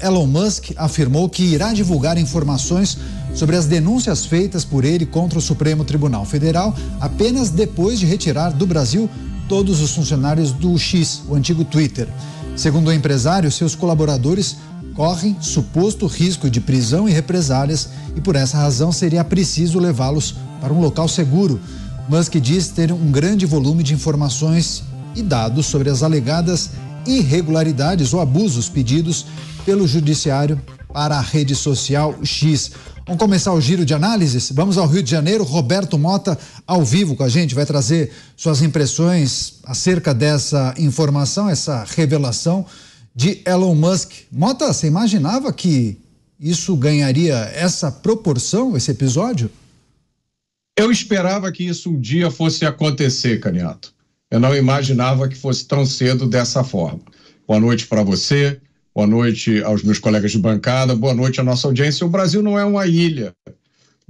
Elon Musk afirmou que irá divulgar informações sobre as denúncias feitas por ele contra o Supremo Tribunal Federal apenas depois de retirar do Brasil todos os funcionários do X, o antigo Twitter. Segundo o empresário, seus colaboradores correm suposto risco de prisão e represálias e por essa razão seria preciso levá-los para um local seguro. Musk diz ter um grande volume de informações e dados sobre as alegadas irregularidades ou abusos pedidos pelo Judiciário para a rede social X. Vamos começar o giro de análises? Vamos ao Rio de Janeiro. Roberto Mota, ao vivo com a gente, vai trazer suas impressões acerca dessa informação, essa revelação de Elon Musk. Mota, você imaginava que isso ganharia essa proporção, esse episódio? Eu esperava que isso um dia fosse acontecer, Caniato. Eu não imaginava que fosse tão cedo dessa forma. Boa noite para você, boa noite aos meus colegas de bancada, boa noite à nossa audiência. O Brasil não é uma ilha, o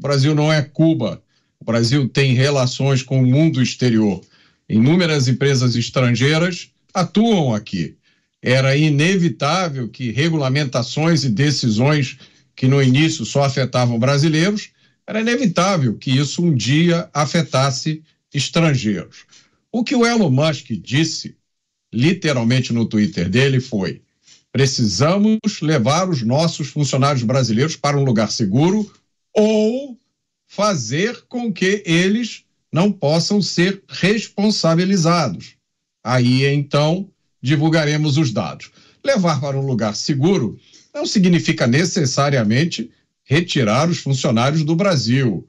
Brasil não é Cuba, o Brasil tem relações com o mundo exterior. Inúmeras empresas estrangeiras atuam aqui. Era inevitável que regulamentações e decisões que no início só afetavam brasileiros, era inevitável que isso um dia afetasse estrangeiros. O que o Elon Musk disse, literalmente no Twitter dele, foi: precisamos levar os nossos funcionários brasileiros para um lugar seguro ou fazer com que eles não possam ser responsabilizados. Aí então divulgaremos os dados. Levar para um lugar seguro não significa necessariamente retirar os funcionários do Brasil,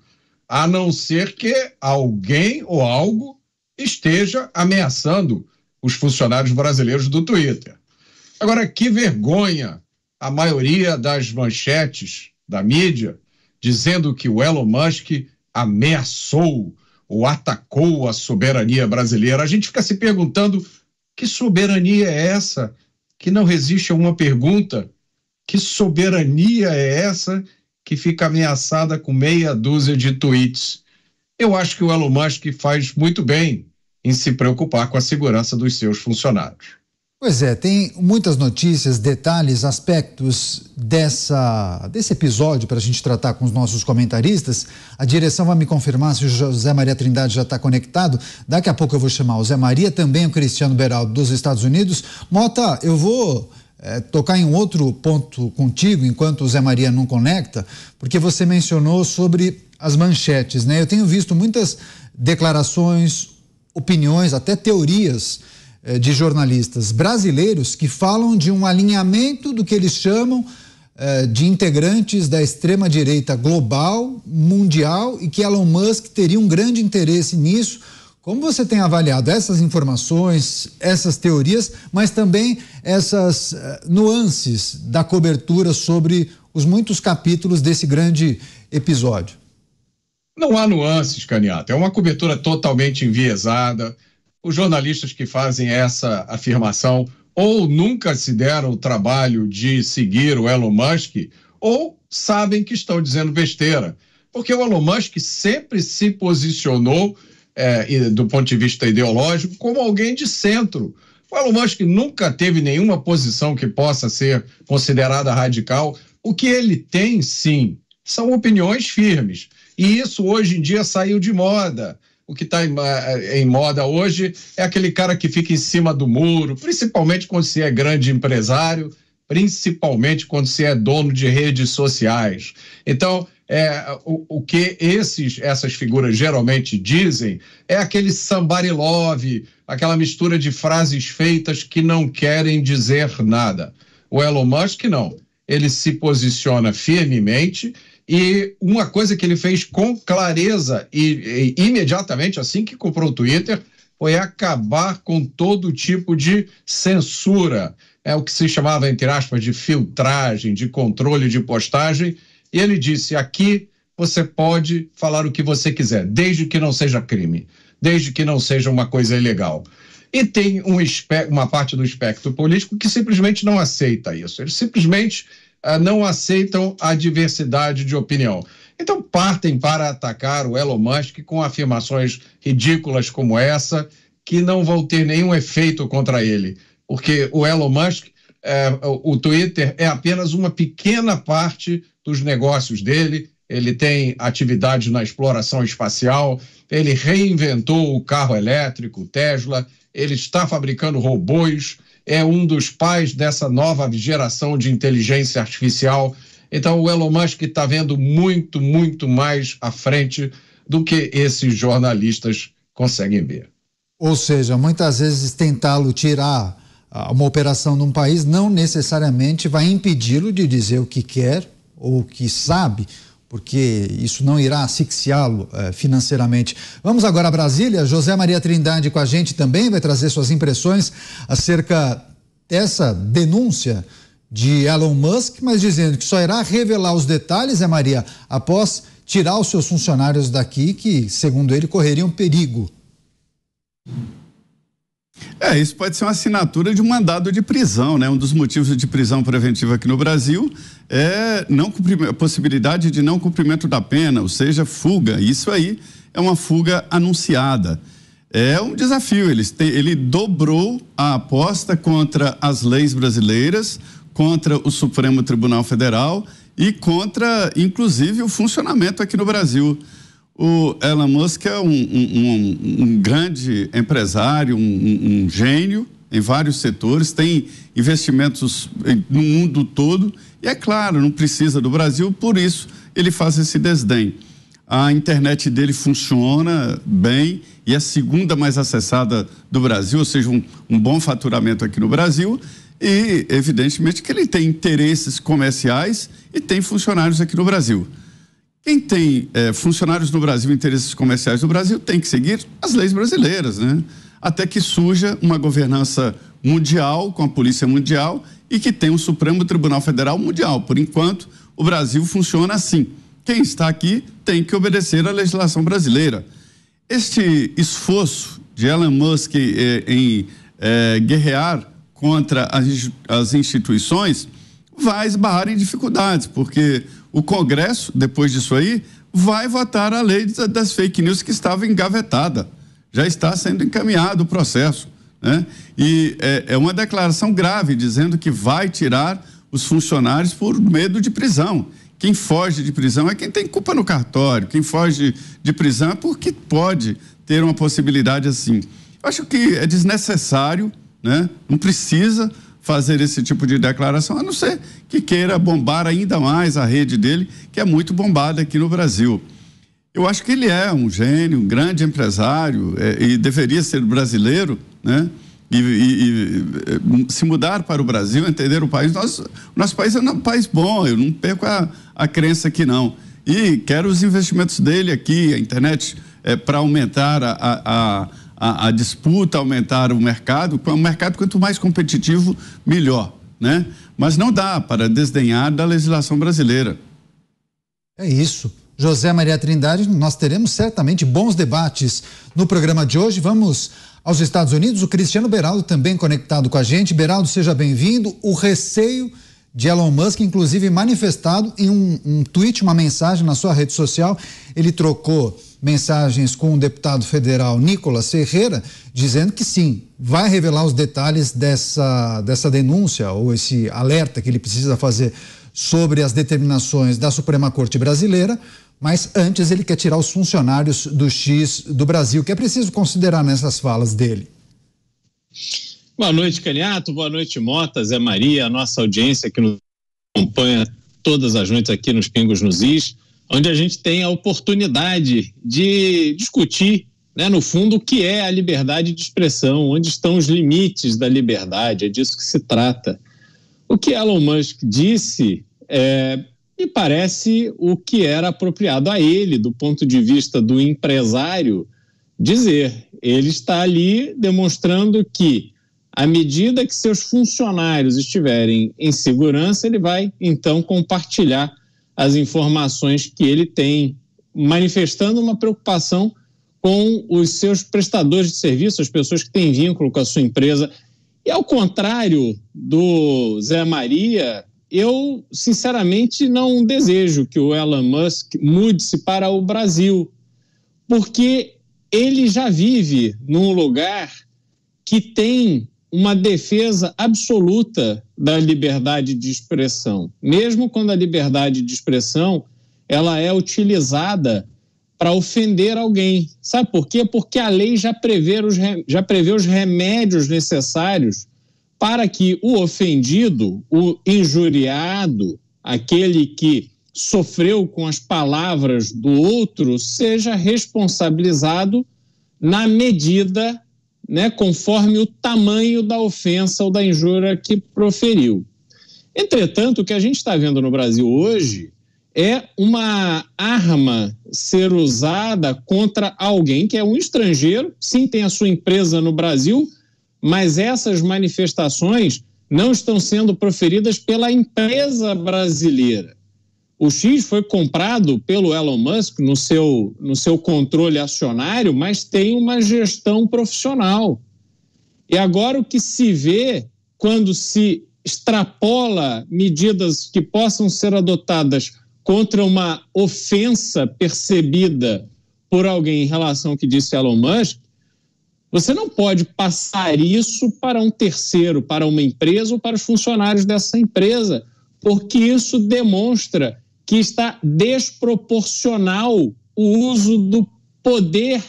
a não ser que alguém ou algo esteja ameaçando os funcionários brasileiros do Twitter. Agora, que vergonha a maioria das manchetes da mídia dizendo que o Elon Musk ameaçou ou atacou a soberania brasileira. A gente fica se perguntando que soberania é essa que não resiste a uma pergunta? Que soberania é essa que fica ameaçada com meia dúzia de tweets? Eu acho que o Elon Musk faz muito bem em se preocupar com a segurança dos seus funcionários. Pois é, tem muitas notícias, detalhes, aspectos dessa, desse episódio para a gente tratar com os nossos comentaristas. A direção vai me confirmar se o José Maria Trindade já está conectado. Daqui a pouco eu vou chamar o Zé Maria, também o Cristiano Beraldo dos Estados Unidos. Mota, eu vou é, tocar em outro ponto contigo, enquanto o Zé Maria não conecta, porque você mencionou sobre as manchetes, né? Eu tenho visto muitas declarações, opiniões, até teorias eh, de jornalistas brasileiros que falam de um alinhamento do que eles chamam eh, de integrantes da extrema-direita global, mundial e que Elon Musk teria um grande interesse nisso. Como você tem avaliado essas informações, essas teorias, mas também essas eh, nuances da cobertura sobre os muitos capítulos desse grande episódio? Não há nuances, Caniato. É uma cobertura totalmente enviesada. Os jornalistas que fazem essa afirmação ou nunca se deram o trabalho de seguir o Elon Musk, ou sabem que estão dizendo besteira. Porque o Elon Musk sempre se posicionou, é, do ponto de vista ideológico, como alguém de centro. O Elon Musk nunca teve nenhuma posição que possa ser considerada radical. O que ele tem, sim, são opiniões firmes. E isso hoje em dia saiu de moda. O que está em, em, moda hoje é aquele cara que fica em cima do muro, principalmente quando se é grande empresário, principalmente quando se é dono de redes sociais. Então, é, o, o, que esses, essas figuras geralmente dizem é aquele somebody love, aquela mistura de frases feitas que não querem dizer nada. O Elon Musk não. Ele se posiciona firmemente e uma coisa que ele fez com clareza e, e imediatamente, assim que comprou o Twitter, foi acabar com todo tipo de censura. É o que se chamava, entre aspas, de filtragem, de controle de postagem. E ele disse: aqui você pode falar o que você quiser, desde que não seja crime, desde que não seja uma coisa ilegal. E tem um, uma parte do espectro político que simplesmente não aceita isso. Ele simplesmente ah, não aceitam a diversidade de opinião. Então partem para atacar o Elon Musk com afirmações ridículas como essa, que não vão ter nenhum efeito contra ele, porque o Elon Musk, é, o Twitter é apenas uma pequena parte dos negócios dele. Ele tem atividade na exploração espacial, ele reinventou o carro elétrico, Tesla, ele está fabricando robôs, é um dos pais dessa nova geração de inteligência artificial. Então, o Elon Musk está vendo muito, muito mais à frente do que esses jornalistas conseguem ver. Ou seja, muitas vezes tentá-lo tirar ah, uma operação de um país não necessariamente vai impedi-lo de dizer o que quer ou o que sabe, porque isso não irá asfixiá-lo eh, financeiramente. Vamos agora a Brasília. José Maria Trindade com a gente também vai trazer suas impressões acerca dessa denúncia de Elon Musk, mas dizendo que só irá revelar os detalhes, é Maria, após tirar os seus funcionários daqui que, segundo ele, correriam perigo. É, isso pode ser uma assinatura de um mandado de prisão, né? Um dos motivos de prisão preventiva aqui no Brasil é não a possibilidade de não cumprimento da pena, ou seja, fuga. Isso aí é uma fuga anunciada. É um desafio. Ele, tem, ele dobrou a aposta contra as leis brasileiras, contra o Supremo Tribunal Federal e contra, inclusive, o funcionamento aqui no Brasil. O Elon Musk é um, um, um, um grande empresário, um gênio em vários setores, tem investimentos no mundo todo e, é claro, não precisa do Brasil, por isso ele faz esse desdém. A internet dele funciona bem e é a segunda mais acessada do Brasil, ou seja, um, um, bom faturamento aqui no Brasil. E, evidentemente, que ele tem interesses comerciais e tem funcionários aqui no Brasil. Quem tem é, funcionários no Brasil, interesses comerciais no Brasil, tem que seguir as leis brasileiras, né? Até que surja uma governança mundial, com a Polícia Mundial, e que tenha um Supremo Tribunal Federal Mundial. Por enquanto, o Brasil funciona assim. Quem está aqui tem que obedecer à legislação brasileira. Este esforço de Elon Musk eh, em eh, guerrear contra as, as instituições vai esbarrar em dificuldades, porque o Congresso, depois disso aí, vai votar a lei das fake news que estava engavetada. Já está sendo encaminhado o processo. Né? E é, é uma declaração grave dizendo que vai tirar os funcionários por medo de prisão. Quem foge de prisão é quem tem culpa no cartório, quem foge de prisão é porque pode ter uma possibilidade assim. Eu acho que é desnecessário, né? não precisa fazer esse tipo de declaração, a não ser que queira bombar ainda mais a rede dele, que é muito bombada aqui no Brasil. Eu acho que ele é um gênio, um grande empresário é, e deveria ser brasileiro, né? E, e, e, é, se mudar para o Brasil, entender o país. Nós, nosso país é um país bom, eu não perco a, a crença aqui não. E quero os investimentos dele aqui, a internet, é, para aumentar a, a, a a, a disputa, aumentar o mercado. O mercado, quanto mais competitivo, melhor. Né? Mas não dá para desdenhar da legislação brasileira. É isso. José Maria Trindade, nós teremos certamente bons debates no programa de hoje. Vamos aos Estados Unidos. O Cristiano Beraldo também conectado com a gente. Beraldo, seja bem-vindo. O receio de Elon Musk, inclusive manifestado em um, um tweet, uma mensagem na sua rede social, ele trocou mensagens com o deputado federal Nicolas Ferreira, dizendo que sim, vai revelar os detalhes dessa, dessa denúncia ou esse alerta que ele precisa fazer sobre as determinações da Suprema Corte Brasileira, mas antes ele quer tirar os funcionários do X do Brasil, que é preciso considerar nessas falas dele. Boa noite, Caniato. Boa noite, Mota, Zé Maria, a nossa audiência que nos acompanha todas as noites aqui nos Pingos nos Is onde a gente tem a oportunidade de discutir, né, no fundo, o que é a liberdade de expressão, onde estão os limites da liberdade, é disso que se trata. O que Elon Musk disse é, me parece o que era apropriado a ele, do ponto de vista do empresário, dizer. Ele está ali demonstrando que, à medida que seus funcionários estiverem em segurança, ele vai então compartilhar as informações que ele tem, manifestando uma preocupação com os seus prestadores de serviço, as pessoas que têm vínculo com a sua empresa. E ao contrário do Zé Maria, eu sinceramente não desejo que o Elon Musk mude-se para o Brasil, porque ele já vive num lugar que tem uma defesa absoluta da liberdade de expressão, mesmo quando a liberdade de expressão ela é utilizada para ofender alguém. Sabe por quê? Porque a lei já prevê os, já prevê os remédios necessários para que o ofendido, o injuriado, aquele que sofreu com as palavras do outro, seja responsabilizado na medida né, conforme o tamanho da ofensa ou da injúria que proferiu. Entretanto, o que a gente está vendo no Brasil hoje é uma arma ser usada contra alguém que é um estrangeiro, sim, tem a sua empresa no Brasil, mas essas manifestações não estão sendo proferidas pela empresa brasileira. O X foi comprado pelo Elon Musk no seu, no seu controle acionário, mas tem uma gestão profissional. E agora o que se vê quando se extrapola medidas que possam ser adotadas contra uma ofensa percebida por alguém em relação ao que disse Elon Musk, você não pode passar isso para um terceiro, para uma empresa ou para os funcionários dessa empresa, porque isso demonstra que está desproporcional o uso do poder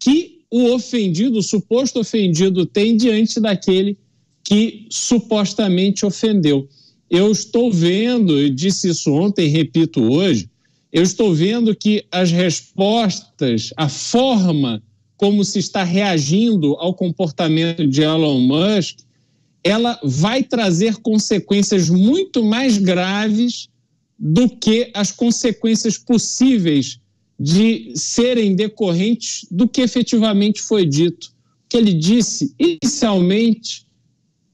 que o ofendido, o suposto ofendido, tem diante daquele que supostamente ofendeu. Eu estou vendo, eu disse isso ontem, repito hoje, eu estou vendo que as respostas, a forma como se está reagindo ao comportamento de Elon Musk, ela vai trazer consequências muito mais graves do que as consequências possíveis de serem decorrentes do que efetivamente foi dito. O que ele disse inicialmente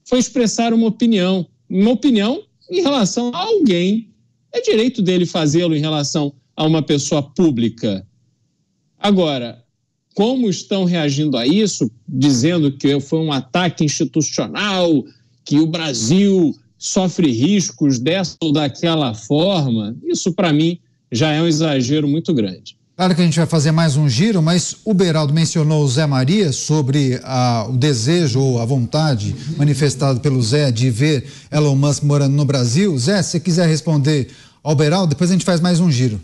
foi expressar uma opinião, uma opinião em relação a alguém. É direito dele fazê-lo em relação a uma pessoa pública. Agora, como estão reagindo a isso, dizendo que foi um ataque institucional, que o Brasil sofre riscos dessa ou daquela forma, isso para mim já é um exagero muito grande. Claro que a gente vai fazer mais um giro, mas o Beraldo mencionou o Zé Maria sobre a, o desejo ou a vontade manifestado pelo Zé de ver Elon Musk morando no Brasil. Zé, se você quiser responder ao Beraldo, depois a gente faz mais um giro.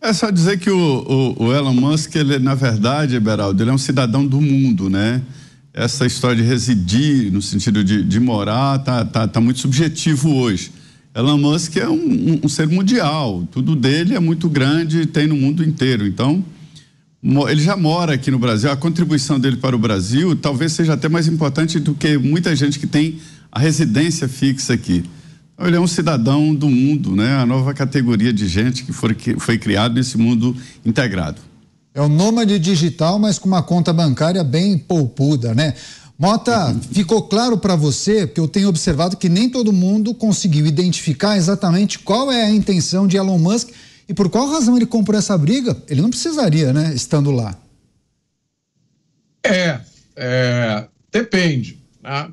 É só dizer que o, o, o Elon Musk, ele, na verdade, Beraldo, ele é um cidadão do mundo, né? essa história de residir, no sentido de, de morar, tá, tá, tá, muito subjetivo hoje. Elon Musk é um, um, um, ser mundial, tudo dele é muito grande, tem no mundo inteiro. Então, ele já mora aqui no Brasil, a contribuição dele para o Brasil talvez seja até mais importante do que muita gente que tem a residência fixa aqui. Então, ele é um cidadão do mundo, né? A nova categoria de gente que foi, que foi criado nesse mundo integrado. É o nômade digital, mas com uma conta bancária bem poupuda, né? Mota, ficou claro para você, que eu tenho observado que nem todo mundo conseguiu identificar exatamente qual é a intenção de Elon Musk e por qual razão ele comprou essa briga. Ele não precisaria, né, estando lá. É, é depende. Né?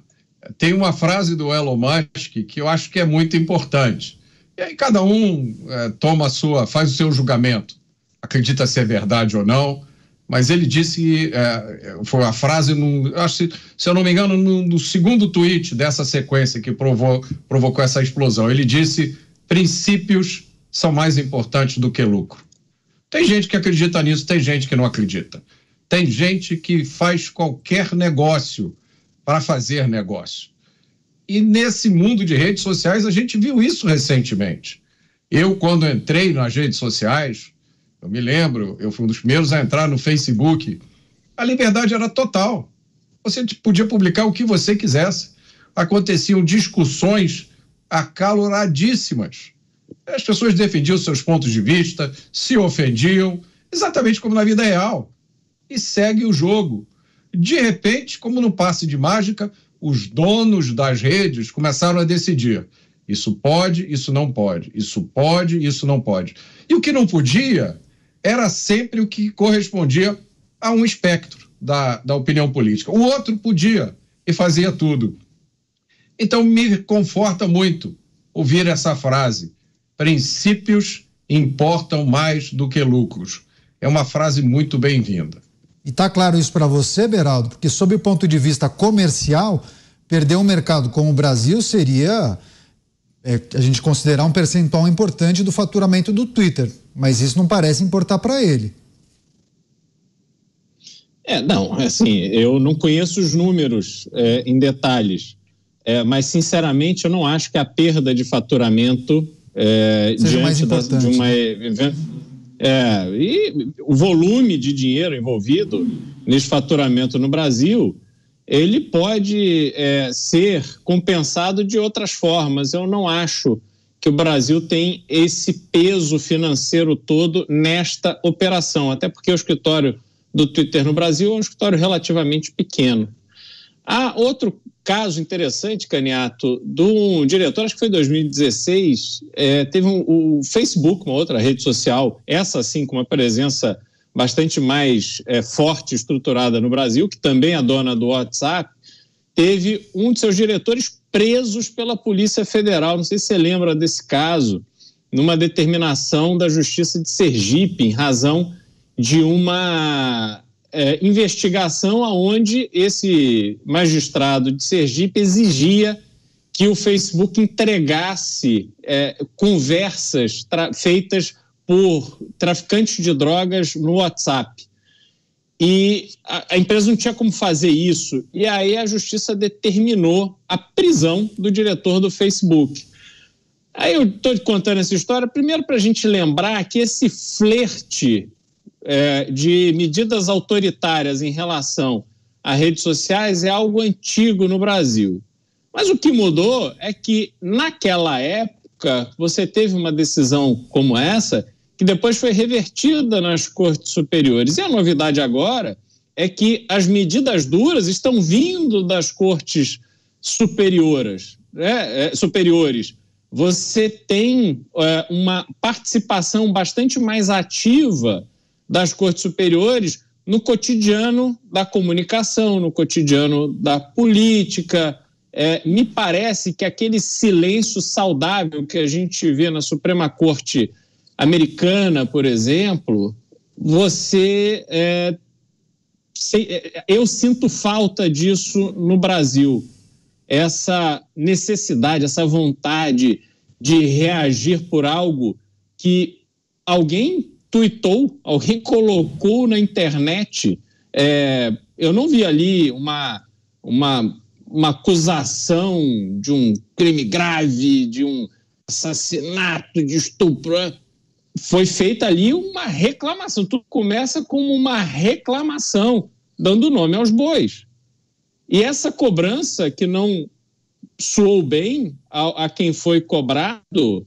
Tem uma frase do Elon Musk que eu acho que é muito importante. E aí cada um é, toma sua, faz o seu julgamento acredita se é verdade ou não, mas ele disse, é, foi a frase, no. acho, se eu não me engano, no, no segundo tweet dessa sequência que provou, provocou essa explosão, ele disse: princípios são mais importantes do que lucro. Tem gente que acredita nisso, tem gente que não acredita. Tem gente que faz qualquer negócio para fazer negócio. E nesse mundo de redes sociais, a gente viu isso recentemente. Eu, quando entrei nas redes sociais, eu me lembro, eu fui um dos primeiros a entrar no Facebook. A liberdade era total. Você podia publicar o que você quisesse. Aconteciam discussões acaloradíssimas. As pessoas defendiam seus pontos de vista, se ofendiam, exatamente como na vida real. E segue o jogo. De repente, como num passe de mágica, os donos das redes começaram a decidir: isso pode, isso não pode, isso pode, isso não pode. E o que não podia era sempre o que correspondia a um espectro da, da opinião política. O outro podia e fazia tudo. Então, me conforta muito ouvir essa frase: princípios importam mais do que lucros. É uma frase muito bem-vinda. E tá claro isso para você, Beraldo, porque sob o ponto de vista comercial, perder um mercado como o Brasil seria é, a gente considerar um percentual importante do faturamento do Twitter, mas isso não parece importar para ele. É, não, assim, eu não conheço os números é, em detalhes, é, mas sinceramente eu não acho que a perda de faturamento é, diante da, de uma. Né? É, e o volume de dinheiro envolvido nesse faturamento no Brasil ele pode é, ser compensado de outras formas. Eu não acho que o Brasil tem esse peso financeiro todo nesta operação, até porque o escritório do Twitter no Brasil é um escritório relativamente pequeno. Há outro caso interessante, Caniato, de um diretor, acho que foi em 2016, é, teve um, o Facebook, uma outra rede social, essa sim com uma presença bastante mais é, forte estruturada no Brasil, que também é dona do WhatsApp, teve um de seus diretores presos pela Polícia Federal. Não sei se você lembra desse caso, numa determinação da Justiça de Sergipe, em razão de uma é, investigação aonde esse magistrado de Sergipe exigia que o Facebook entregasse é, conversas feitas por traficantes de drogas no WhatsApp. E a, a empresa não tinha como fazer isso. E aí a justiça determinou a prisão do diretor do Facebook. Aí eu estou contando essa história, primeiro para a gente lembrar que esse flerte é, de medidas autoritárias em relação a redes sociais é algo antigo no Brasil. Mas o que mudou é que, naquela época, você teve uma decisão como essa que depois foi revertida nas cortes superiores. E a novidade agora é que as medidas duras estão vindo das cortes superiores. Né? É, superiores. Você tem é, uma participação bastante mais ativa das cortes superiores no cotidiano da comunicação, no cotidiano da política. É, me parece que aquele silêncio saudável que a gente vê na Suprema Corte americana, por exemplo, você. É, é, eu sinto falta disso no Brasil. Essa necessidade, essa vontade de reagir por algo que alguém tuitou, alguém colocou na internet. É, eu não vi ali uma, uma, uma acusação de um crime grave, de um assassinato, de estupro foi feita ali uma reclamação. Tudo começa como uma reclamação, dando nome aos bois. E essa cobrança que não soou bem a, a quem foi cobrado,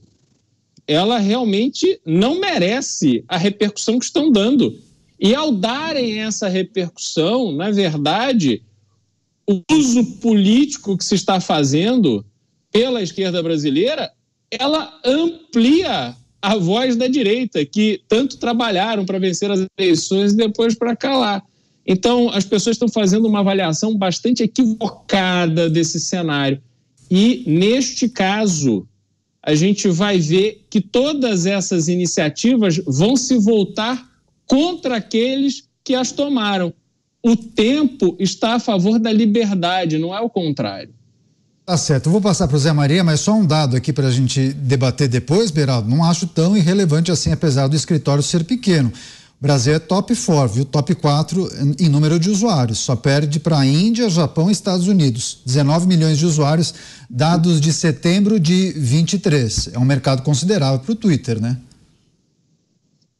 ela realmente não merece a repercussão que estão dando. E ao darem essa repercussão, na verdade, o uso político que se está fazendo pela esquerda brasileira, ela amplia a voz da direita, que tanto trabalharam para vencer as eleições e depois para calar. Então, as pessoas estão fazendo uma avaliação bastante equivocada desse cenário. E, neste caso, a gente vai ver que todas essas iniciativas vão se voltar contra aqueles que as tomaram. O tempo está a favor da liberdade, não é o contrário. Tá certo, eu vou passar para o Zé Maria, mas só um dado aqui para a gente debater depois, Beraldo. Não acho tão irrelevante assim, apesar do escritório ser pequeno. O Brasil é top 4, viu? Top 4 em número de usuários. Só perde para a Índia, Japão e Estados Unidos. 19 milhões de usuários, dados de setembro de 23. É um mercado considerável para o Twitter, né?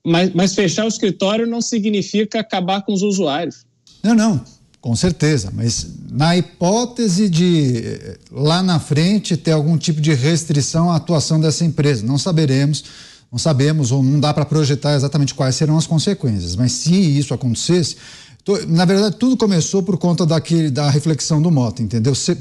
Mas, mas fechar o escritório não significa acabar com os usuários. Não, não. Com certeza, mas na hipótese de eh, lá na frente ter algum tipo de restrição à atuação dessa empresa, não saberemos, não sabemos ou não dá para projetar exatamente quais serão as consequências, mas se isso acontecesse, tô, na verdade tudo começou por conta daquele, da reflexão do Mota, entendeu? Se,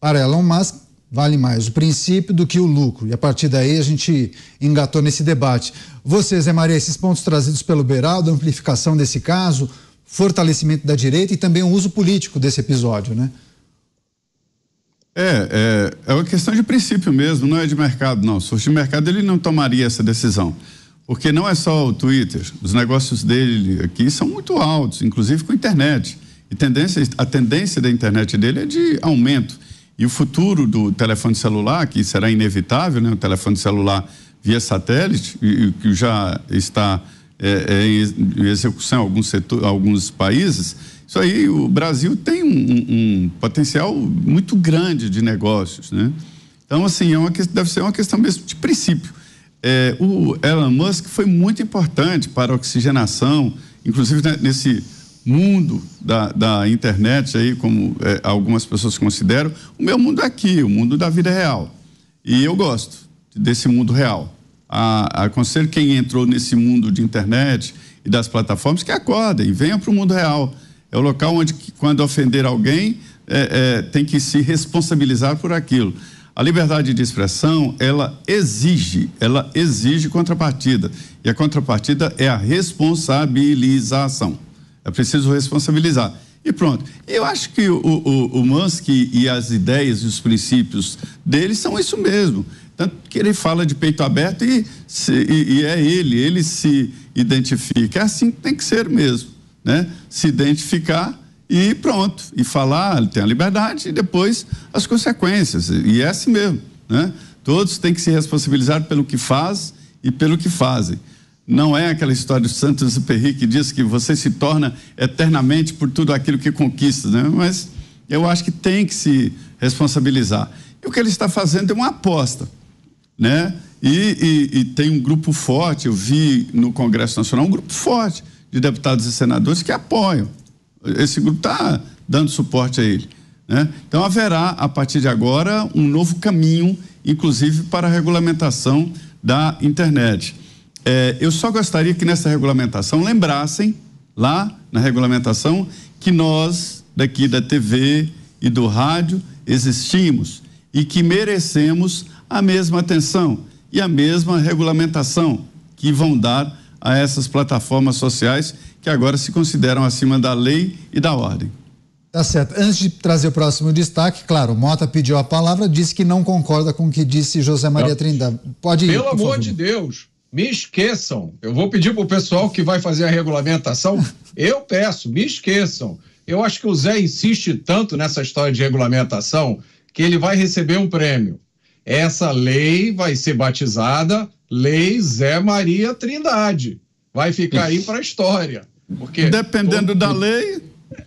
para Elon Musk vale mais o princípio do que o lucro, e a partir daí a gente engatou nesse debate. Você, Zé Maria, esses pontos trazidos pelo Beraldo, amplificação desse caso, fortalecimento da direita e também o uso político desse episódio, né? É, é, é uma questão de princípio mesmo, não é de mercado, não. Se fosse de mercado, ele não tomaria essa decisão. Porque não é só o Twitter, os negócios dele aqui são muito altos, inclusive com a internet. E tendência, a tendência da internet dele é de aumento. E o futuro do telefone celular, que será inevitável, né? o telefone celular via satélite, que já está é, é em execução em alguns, setor, alguns países, isso aí o Brasil tem um, um, um potencial muito grande de negócios, né? Então, assim, é uma, deve ser uma questão mesmo de princípio. É, o Elon Musk foi muito importante para a oxigenação, inclusive né, nesse mundo da, da, internet aí, como é, algumas pessoas consideram, o meu mundo é aqui, o mundo da vida real. E eu gosto desse mundo real aconselho quem entrou nesse mundo de internet e das plataformas que acordem, venham para o mundo real. É o local onde, quando ofender alguém, é, é, tem que se responsabilizar por aquilo. A liberdade de expressão, ela exige, ela exige contrapartida. E a contrapartida é a responsabilização. É preciso responsabilizar. E pronto. Eu acho que o, o, o Musk e as ideias e os princípios dele são isso mesmo. Tanto que ele fala de peito aberto e, se, e, e é ele, ele se identifica. É assim que tem que ser mesmo, né? Se identificar e pronto. E falar, ah, tem a liberdade e depois as consequências. E é assim mesmo, né? Todos têm que se responsabilizar pelo que faz e pelo que fazem. Não é aquela história do Santos Perri que diz que você se torna eternamente por tudo aquilo que conquista, né? Mas eu acho que tem que se responsabilizar. E o que ele está fazendo é uma aposta né? E, e, e, tem um grupo forte, eu vi no Congresso Nacional um grupo forte de deputados e senadores que apoiam. Esse grupo está dando suporte a ele. Né? Então haverá, a partir de agora, um novo caminho, inclusive para a regulamentação da internet. É, eu só gostaria que nessa regulamentação lembrassem, lá na regulamentação, que nós, daqui da TV e do rádio, existimos e que merecemos a mesma atenção e a mesma regulamentação que vão dar a essas plataformas sociais que agora se consideram acima da lei e da ordem. Tá certo. Antes de trazer o próximo destaque, claro, Mota pediu a palavra, disse que não concorda com o que disse José Maria Trindade. Pode ir. Pelo amor favor. de Deus, me esqueçam. Eu vou pedir para o pessoal que vai fazer a regulamentação. eu peço, me esqueçam. Eu acho que o Zé insiste tanto nessa história de regulamentação que ele vai receber um prêmio. Essa lei vai ser batizada Lei Zé Maria Trindade. Vai ficar aí para a história. Porque Dependendo todo... da lei,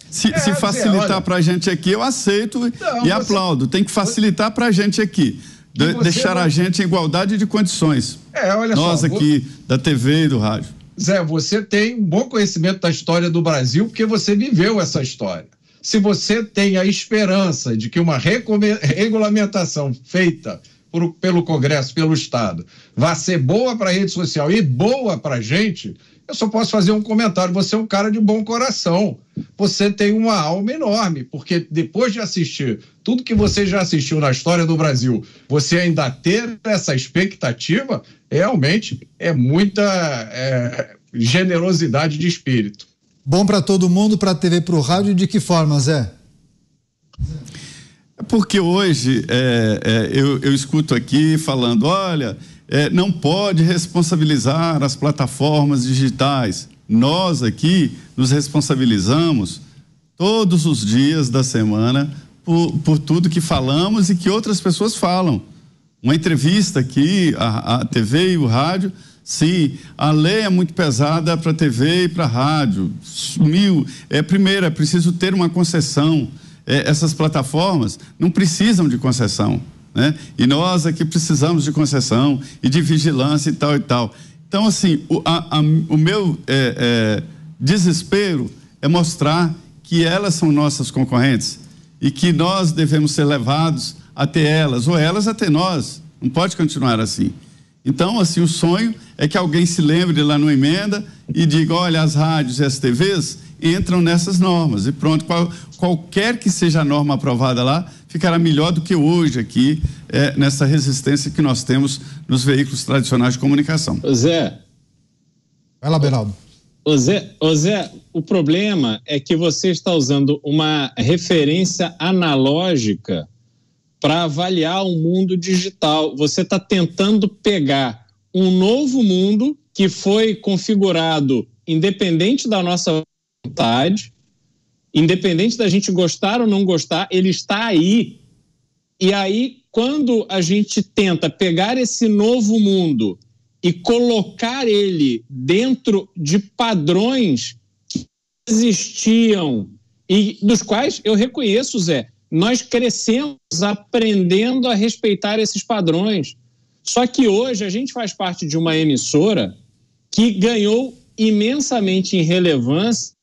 se, é, se facilitar para a gente aqui, eu aceito não, e aplaudo. Tem que facilitar para a gente aqui. De, deixar a gente em igualdade de condições. É, olha Nós só, aqui, vou... da TV e do rádio. Zé, você tem um bom conhecimento da história do Brasil, porque você viveu essa história se você tem a esperança de que uma regulamentação feita por, pelo Congresso, pelo Estado, vá ser boa para a rede social e boa para a gente, eu só posso fazer um comentário. Você é um cara de bom coração. Você tem uma alma enorme, porque depois de assistir tudo que você já assistiu na história do Brasil, você ainda ter essa expectativa, realmente é muita é, generosidade de espírito. Bom para todo mundo, para a TV, para o rádio, de que forma, Zé? É porque hoje é, é, eu, eu, escuto aqui falando, olha, é, não pode responsabilizar as plataformas digitais. Nós aqui nos responsabilizamos todos os dias da semana por, por tudo que falamos e que outras pessoas falam. Uma entrevista aqui, a, a TV e o rádio se a lei é muito pesada para TV e para rádio, Sumiu. é primeiro é preciso ter uma concessão. É, essas plataformas não precisam de concessão, né? E nós aqui é precisamos de concessão e de vigilância e tal e tal. Então assim, o, a, a, o meu é, é, desespero é mostrar que elas são nossas concorrentes e que nós devemos ser levados até elas ou elas até nós. Não pode continuar assim. Então, assim, o sonho é que alguém se lembre lá no emenda e diga, olha, as rádios e as TVs entram nessas normas. E pronto, qual, qualquer que seja a norma aprovada lá, ficará melhor do que hoje aqui, é, nessa resistência que nós temos nos veículos tradicionais de comunicação. Zé. Vai lá, Beraldo. Ô Zé, ô Zé, o problema é que você está usando uma referência analógica para avaliar o mundo digital. Você está tentando pegar um novo mundo que foi configurado independente da nossa vontade, independente da gente gostar ou não gostar, ele está aí. E aí, quando a gente tenta pegar esse novo mundo e colocar ele dentro de padrões que existiam e dos quais eu reconheço, Zé, nós crescemos aprendendo a respeitar esses padrões. Só que hoje a gente faz parte de uma emissora que ganhou imensamente em relevância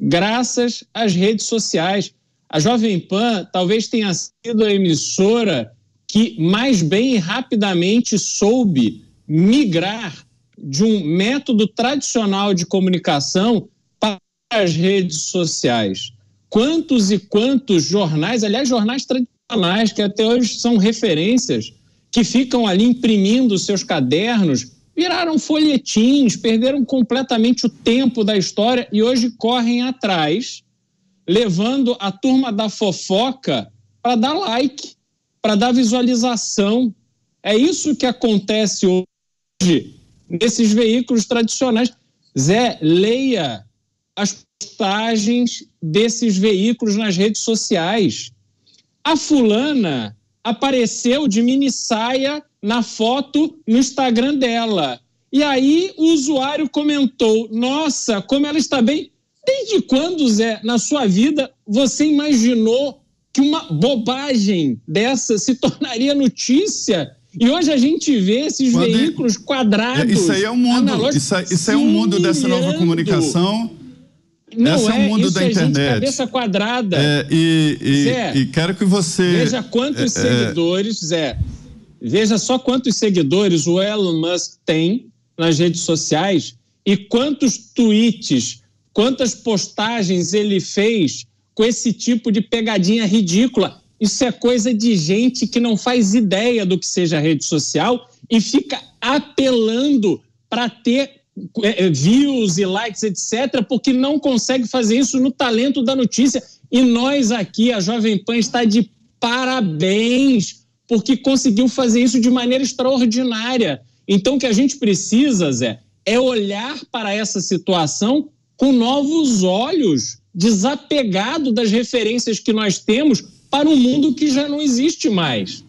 graças às redes sociais. A Jovem Pan talvez tenha sido a emissora que mais bem e rapidamente soube migrar de um método tradicional de comunicação para as redes sociais quantos e quantos jornais, aliás, jornais tradicionais, que até hoje são referências, que ficam ali imprimindo seus cadernos, viraram folhetins, perderam completamente o tempo da história e hoje correm atrás, levando a turma da fofoca para dar like, para dar visualização. É isso que acontece hoje nesses veículos tradicionais. Zé, leia as postagens desses veículos nas redes sociais. A fulana apareceu de minissaia na foto no Instagram dela. E aí o usuário comentou: Nossa, como ela está bem. Desde quando, Zé, na sua vida, você imaginou que uma bobagem dessa se tornaria notícia? E hoje a gente vê esses Quando né, veículos quadrados. É, isso aí é um mundo. Isso, isso aí é um mundo dessa nova comunicação não Esse é, é o mundo da é internet. cabeça quadrada. É, e, e, Zé, e, quero que você. Veja quantos é, é, seguidores, Zé. Veja só quantos seguidores o Elon Musk tem nas redes sociais e quantos tweets, quantas postagens ele fez com esse tipo de pegadinha ridícula. Isso é coisa de gente que não faz ideia do que seja rede social e fica apelando para ter é, é, views e likes, etc., porque não consegue fazer isso no talento da notícia. E nós aqui, a Jovem Pan, está de parabéns, porque conseguiu fazer isso de maneira extraordinária. Então, o que a gente precisa, Zé, é olhar para essa situação com novos olhos, desapegado das referências que nós temos para um mundo que já não existe mais.